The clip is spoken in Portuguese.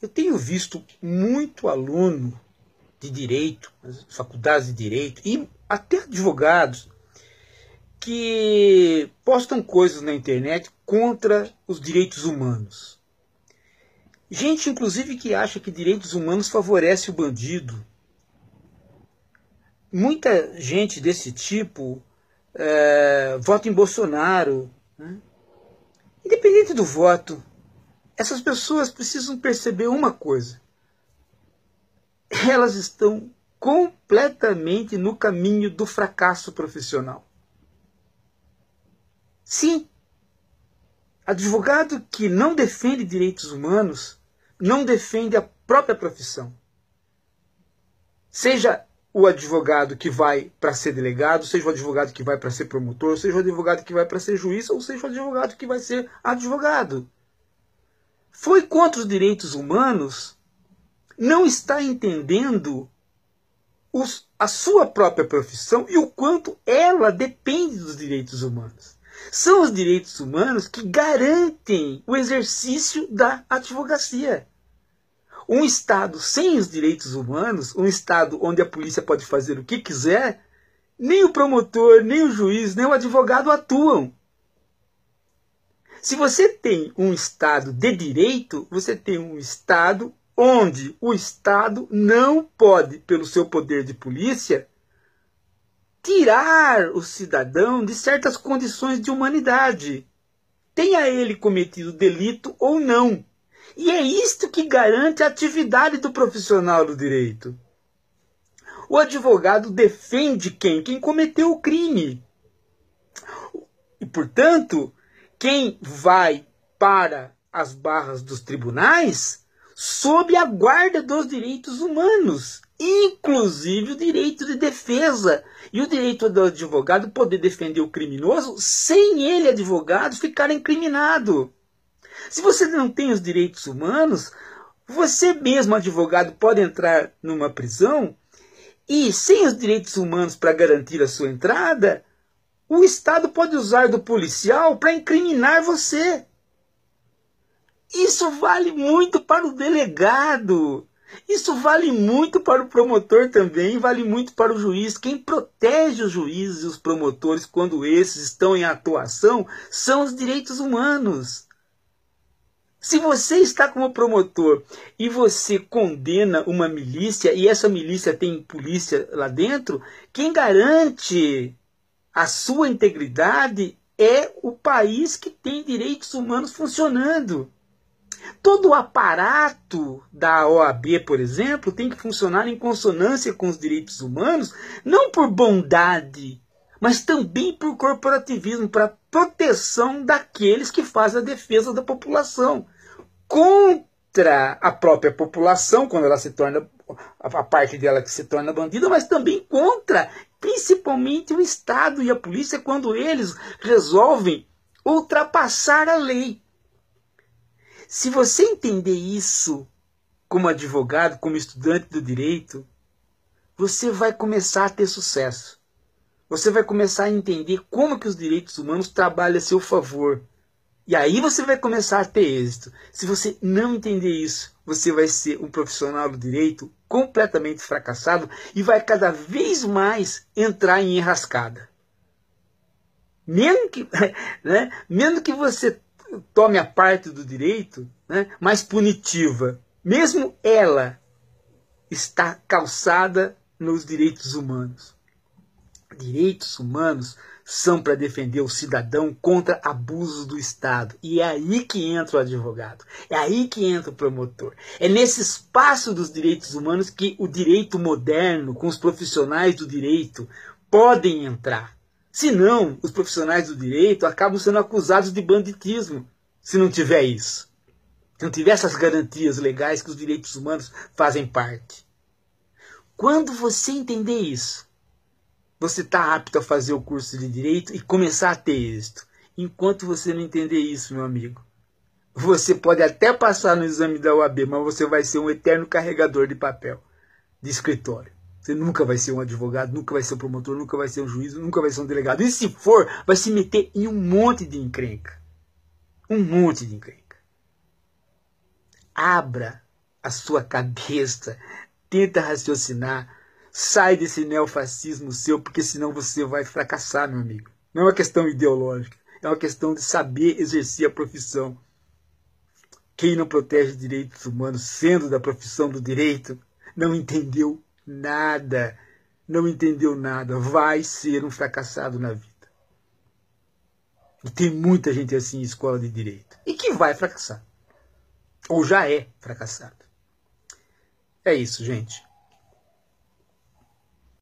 Eu tenho visto muito aluno de direito, faculdades de direito e até advogados que postam coisas na internet contra os direitos humanos. Gente, inclusive, que acha que direitos humanos favorece o bandido. Muita gente desse tipo é, vota em Bolsonaro. Né? Independente do voto, essas pessoas precisam perceber uma coisa: elas estão completamente no caminho do fracasso profissional. Sim, advogado que não defende direitos humanos não defende a própria profissão. Seja o advogado que vai para ser delegado, seja o advogado que vai para ser promotor, seja o advogado que vai para ser juiz, ou seja o advogado que vai ser advogado foi contra os direitos humanos, não está entendendo os, a sua própria profissão e o quanto ela depende dos direitos humanos. São os direitos humanos que garantem o exercício da advocacia. Um Estado sem os direitos humanos, um Estado onde a polícia pode fazer o que quiser, nem o promotor, nem o juiz, nem o advogado atuam. Se você tem um Estado de direito, você tem um Estado onde o Estado não pode, pelo seu poder de polícia, tirar o cidadão de certas condições de humanidade, tenha ele cometido delito ou não. E é isto que garante a atividade do profissional do direito. O advogado defende quem? Quem cometeu o crime. E, portanto, quem vai para as barras dos tribunais sob a guarda dos direitos humanos, inclusive o direito de defesa e o direito do advogado poder defender o criminoso sem ele, advogado, ficar incriminado. Se você não tem os direitos humanos, você mesmo, advogado, pode entrar numa prisão e, sem os direitos humanos para garantir a sua entrada, o Estado pode usar do policial para incriminar você. Isso vale muito para o delegado. Isso vale muito para o promotor também, vale muito para o juiz. Quem protege os juízes e os promotores quando esses estão em atuação são os direitos humanos. Se você está como promotor e você condena uma milícia e essa milícia tem polícia lá dentro, quem garante a sua integridade é o país que tem direitos humanos funcionando. Todo o aparato da OAB, por exemplo, tem que funcionar em consonância com os direitos humanos, não por bondade, mas também por corporativismo, para proteção daqueles que fazem a defesa da população. Contra a própria população, quando ela se torna a parte dela que se torna bandida, mas também contra, principalmente o Estado e a polícia, quando eles resolvem ultrapassar a lei. Se você entender isso como advogado, como estudante do direito, você vai começar a ter sucesso. Você vai começar a entender como que os direitos humanos trabalham a seu favor. E aí você vai começar a ter êxito. Se você não entender isso, você vai ser um profissional do direito completamente fracassado e vai cada vez mais entrar em enrascada. Mesmo que, né, mesmo que você tome a parte do direito né, mais punitiva, mesmo ela está calçada nos direitos humanos. Direitos humanos são para defender o cidadão contra abusos do Estado. E é aí que entra o advogado, é aí que entra o promotor. É nesse espaço dos direitos humanos que o direito moderno, com os profissionais do direito, podem entrar. Senão, os profissionais do direito acabam sendo acusados de banditismo, se não tiver isso. Se não tiver essas garantias legais que os direitos humanos fazem parte. Quando você entender isso, você está apto a fazer o curso de direito e começar a ter êxito. Enquanto você não entender isso, meu amigo, você pode até passar no exame da UAB, mas você vai ser um eterno carregador de papel, de escritório. Você nunca vai ser um advogado, nunca vai ser um promotor, nunca vai ser um juiz, nunca vai ser um delegado. E se for, vai se meter em um monte de encrenca. Um monte de encrenca. Abra a sua cabeça, tenta raciocinar Sai desse neofascismo seu, porque senão você vai fracassar, meu amigo. Não é uma questão ideológica, é uma questão de saber exercer a profissão. Quem não protege direitos humanos sendo da profissão do direito não entendeu nada. Não entendeu nada. Vai ser um fracassado na vida. E tem muita gente assim em escola de direito. E que vai fracassar. Ou já é fracassado. É isso, gente.